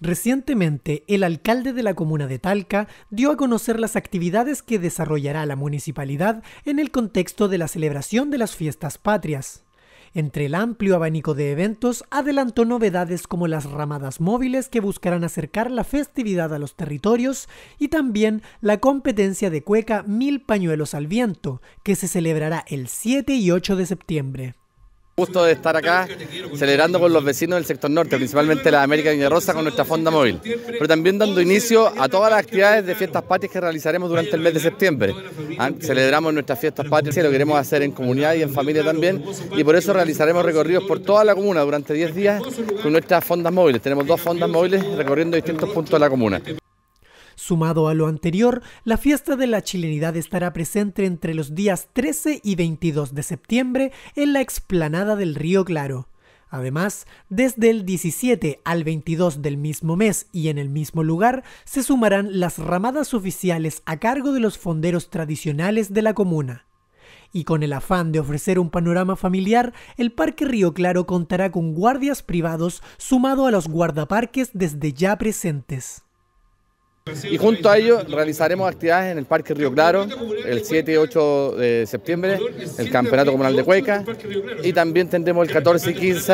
Recientemente, el alcalde de la comuna de Talca dio a conocer las actividades que desarrollará la municipalidad en el contexto de la celebración de las fiestas patrias. Entre el amplio abanico de eventos, adelantó novedades como las ramadas móviles que buscarán acercar la festividad a los territorios y también la competencia de cueca Mil Pañuelos al Viento, que se celebrará el 7 y 8 de septiembre. Gusto de estar acá celebrando con los vecinos del sector norte, principalmente la América Viña Rosa con nuestra fonda móvil, pero también dando inicio a todas las actividades de fiestas patrias que realizaremos durante el mes de septiembre. Ah, celebramos nuestras fiestas patrias y lo queremos hacer en comunidad y en familia también, y por eso realizaremos recorridos por toda la comuna durante 10 días con nuestras fondas móviles. Tenemos dos fondas móviles recorriendo distintos puntos de la comuna. Sumado a lo anterior, la fiesta de la chilenidad estará presente entre los días 13 y 22 de septiembre en la explanada del Río Claro. Además, desde el 17 al 22 del mismo mes y en el mismo lugar se sumarán las ramadas oficiales a cargo de los fonderos tradicionales de la comuna. Y con el afán de ofrecer un panorama familiar, el Parque Río Claro contará con guardias privados sumado a los guardaparques desde ya presentes. Y junto a ello realizaremos actividades en el Parque Río Claro el 7 y 8 de septiembre, el Campeonato Comunal de Cueca y también tendremos el 14 y 15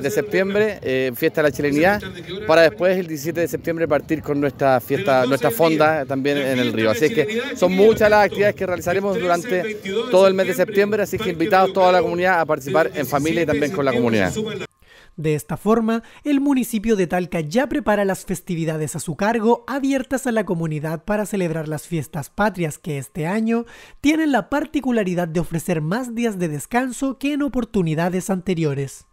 de septiembre eh, Fiesta de la Chilenidad para después el 17 de septiembre partir con nuestra fiesta, nuestra fonda también en el río. Así que son muchas las actividades que realizaremos durante todo el mes de septiembre, así que invitados toda la comunidad a participar en familia y también con la comunidad. De esta forma, el municipio de Talca ya prepara las festividades a su cargo abiertas a la comunidad para celebrar las fiestas patrias que este año tienen la particularidad de ofrecer más días de descanso que en oportunidades anteriores.